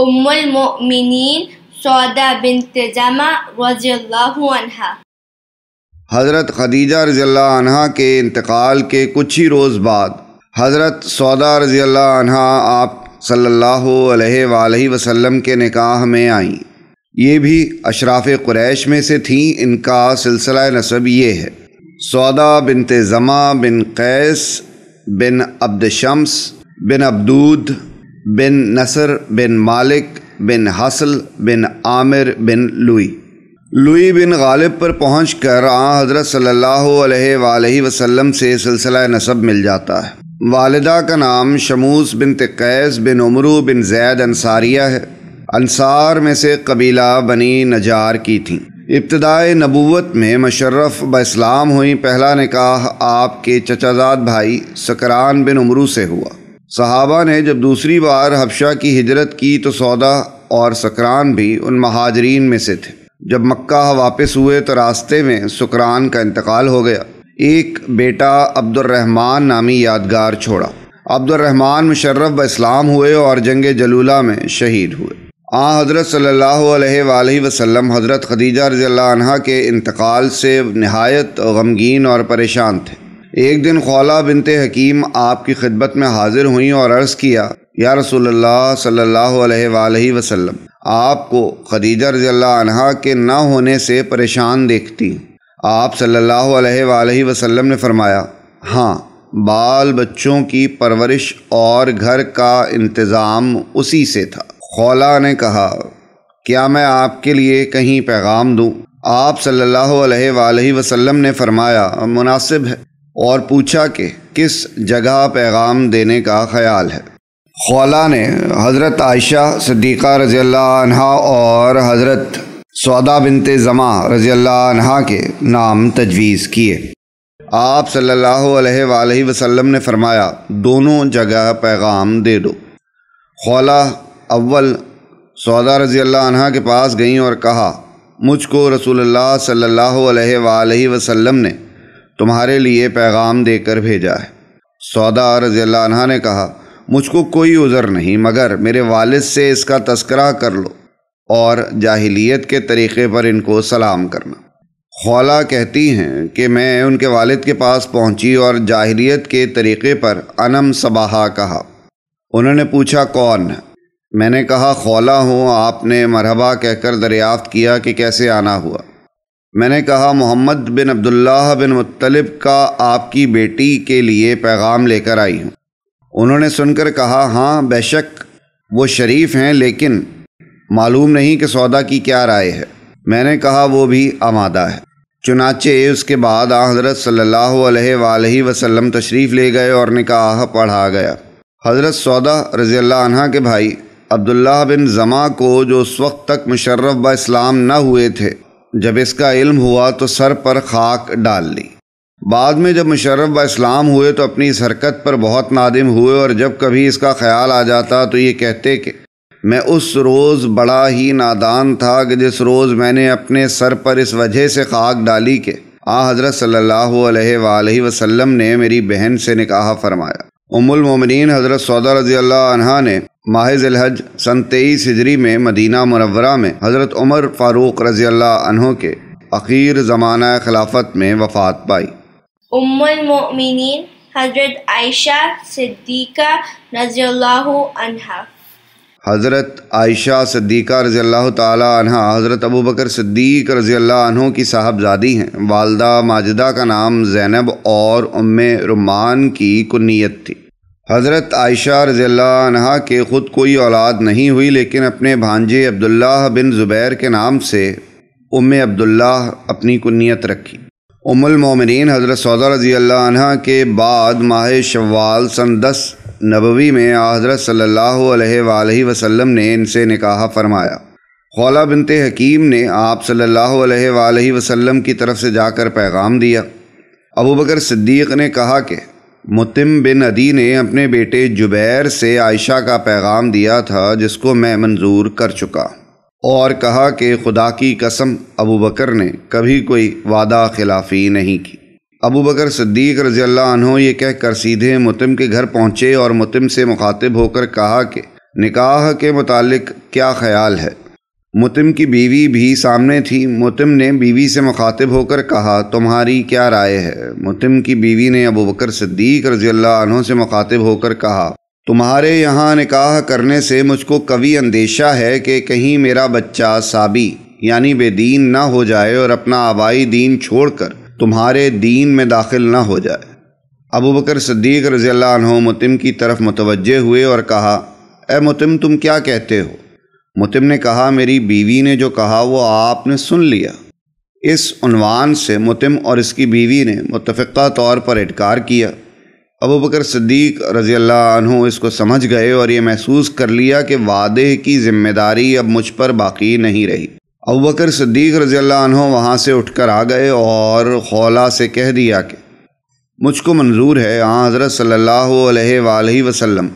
उम्मुल मोमिनीन सौदा जमा रज़ियल्लाहु अन्हा हज़रत खदीजा रज़ियल्लाहु अन्हा के इंतकाल के कुछ ही रोज़ बाद हज़रत सौदा रज़ियल्लाहु अन्हा आप सल्लल्लाहु अलैहि वसल्लम के निकाह में आईं ये भी अशराफ क्रैश में से थीं इनका सिलसिला नसब ये है सौदा बिन जमा बिन कैस बिन अब्द शम्स बिन अब्दूद बिन नसर बिन मालिक बिन हसल बिन आमिर बिन लुई लुई बिन गालिब पर पहुँच कर आ हज़रत सल्ला अलैहि से सिलसिला नसब मिल जाता है वालदा का नाम शमूस बिन तैस बिन उमरू बिन जैद अंसारिया है अंसार में से कबीला बनी नजार की थी इब्तदाई नबूत में मशर्रफ़ इस्लाम हुई पहला निकाह आपके चचाजाद भाई सकरान बिन उमरू से हुआ सहाबा ने जब दूसरी बार हबशा की हिजरत की तो सौदा और सकरान भी उन महाजरीन में से थे जब मक्का वापस हुए तो रास्ते में सुकरान का इंतकाल हो गया एक बेटा अब्दुलरहमान नामी यादगार छोड़ा अब्दुलरहमान मुशर्रफ इस्लाम हुए और जंग जलूला में शहीद हुए आ हज़रत सल्ला वसम हज़रत खदीजा रज़ी के इंतकाल से नहायत गमगीन और परेशान थे एक दिन खौला बिनते हकीम आपकी खिदमत में हाजिर हुई और अर्ज़ किया या रसोल्ला सल्ला वसम आपको खदीजा रज़ल्ला के ना होने से परेशान देखती आप सल्लल्लाहु अलैहि वसल्लम ने फरमाया हाँ बाल बच्चों की परवरिश और घर का इंतज़ाम उसी से था खौला ने कहा क्या मैं आपके लिए कहीं पैगाम दूँ आप सल्लल्लाहु अलैहि वसल्लम ने फरमाया मुनासिब है और पूछा कि किस जगह पैगाम देने का ख्याल है खौला ने हज़रत आयशा सदीक़ा रज़ी और हज़रत सौदा बिनते ज़मा रज़ी के नाम तजवीज़ किए आप सल्लल्लाहु अलैहि वसल्लम ने फरमाया दोनों जगह पैगाम दे दो खौला अव्वल सौदा रज़ी के पास गईं और कहा मुझको रसूल सल्ला वसम ने तुम्हारे लिए पैगाम देकर भेजा है सौदा रजील्ला ने कहा मुझको कोई उज़र नहीं मगर मेरे वालिद से इसका तस्करा कर लो और जाहिलियत के तरीक़े पर इनको सलाम करना खौला कहती हैं कि मैं उनके वालिद के पास पहुंची और जाहिलियत के तरीक़े पर अनम सबाहा कहा उन्होंने पूछा कौन है मैंने कहा खौला हूँ आपने मरहबा कहकर दरियाफ़्त किया कि कैसे आना हुआ मैंने कहा मोहम्मद बिन अब्दुल्लाह बिन मुत्तलिब का आपकी बेटी के लिए पैगाम लेकर आई हूँ उन्होंने सुनकर कहा हाँ बेशक वो शरीफ हैं लेकिन मालूम नहीं कि सौदा की क्या राय है मैंने कहा वो भी आमादा है चुनाचे उसके बाद आ हज़रत सल्लल्लाहु अलैहि वसल्लम तशरीफ़ ले गए और निकाह पढ़ा गया हज़रत सौदा रज़ी अल्लाह के भाई अब्दुल्लाह बिन जमा को जो उस वक्त तक मुशर्रफ ब इस्लाम न हुए थे जब इसका इल्म हुआ तो सर पर खाक डाल ली बाद में जब मुशर्रफ ब इस्लाम हुए तो अपनी इस हरकत पर बहुत नादिम हुए और जब कभी इसका ख्याल आ जाता तो ये कहते कि मैं उस रोज़ बड़ा ही नादान था कि जिस रोज़ मैंने अपने सर पर इस वजह से खाक डाली के आ हज़रत सल्लल्लाहु अलैहि वसल्लम ने मेरी बहन से निकाह फरमाया उमुल मोमिनीन हज़रत सौदा रज़ी अल्लाह ने माह सन तेईस हिजरी में मदीना मुनवरा में हज़रत उमर फ़ारूक रज़ी अल्लाह के अखीर ज़माना खिलाफत में वफ़ात पाई उम्मिन हज़रत आयशा सिद्दीक़ा रज़ी हज़रत आयशा सिद्दीक़ा रज़ी अल्लाह तहा हज़रत अबू बकर सिद्दीक रज़ी अल्लाह की साहबजादी हैं वालदा माजिदा का नाम ज़ैनब और उम रुमान की कुनीत थी हज़रत आयशा रज़ल्ला के ख़ुद कोई औलाद नहीं हुई लेकिन अपने भांजे अब्दुल्ला बिन ज़ुबैर के नाम से उम अब्दुल्ला अपनी कुनीत रखी उमुलमोमिन हज़रत सौदा रज़ी अल्लाह के बाद माह शवाल सन दस नबवी में हज़रत सल्ला वसम ने इनसे निकाह फरमाया खौला बिनते हकीम ने आप सल्ला वसम की तरफ से जाकर पैगाम दिया अबू बकर सिद्दीक़ ने कहा कि मुतिम बिन अदी ने अपने बेटे जुबैर से आयशा का पैगाम दिया था जिसको मैं मंजूर कर चुका और कहा कि खुदा की कसम अबू बकर ने कभी कोई वादा खिलाफी नहीं की अबू बकर सिद्दीक रजी ये कहकर सीधे मुतिम के घर पहुँचे और मुतिम से मुखातिब होकर कहा कि निकाह के मुतालिक क्या ख्याल है मुतिम की बीवी भी सामने थी मुतिम ने बीवी से मुखातिब होकर कहा तुम्हारी क्या राय है मुतिम की बीवी ने अबू बकर सिद्दीक रजील्ला से मुखातिब होकर कहा तुम्हारे यहाँ निकाह करने से मुझको कभी अंदेशा है कि कहीं मेरा बच्चा साबी यानी बेदीन ना हो जाए और अपना आबाई दीन छोड़कर तुम्हारे दीन में दाखिल ना हो जाए अबू बकर सिद्दीक रजील्ला मुतिम की तरफ मुतवजह हुए और कहा ए मुतिम तुम क्या कहते हो मुतिम ने कहा मेरी बीवी ने जो कहा वो आपने सुन लिया इस उनवान से मुतिम और इसकी बीवी ने मुतफ़ा तौर पर इटकार किया अबू बकर सिद्दीक रज़ी अल्लाह इसको समझ गए और ये महसूस कर लिया कि वादे की जिम्मेदारी अब मुझ पर बाकी नहीं रही अबू बकर सिद्दीक रज़ी अल्लाह वहाँ से उठ कर आ गए और खौला से कह दिया कि मुझको मंजूर है हाँ हज़रत सल्ला वसम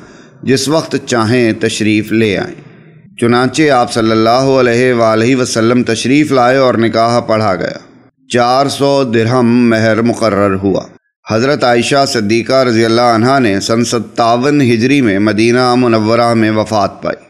जिस वक्त चाहें तशरीफ़ ले आएँ चुनाचे आप सल्ला अलैहि वसल्लम तशरीफ़ लाए और निकाह पढ़ा गया चार सौ दिरहम महर मुकर हुआ हज़रत आयशा सद्दीक़ा रज़ी अल्लाह ने सन सत्तावन हिजरी में मदीना मुनवरा में वफ़ात पाई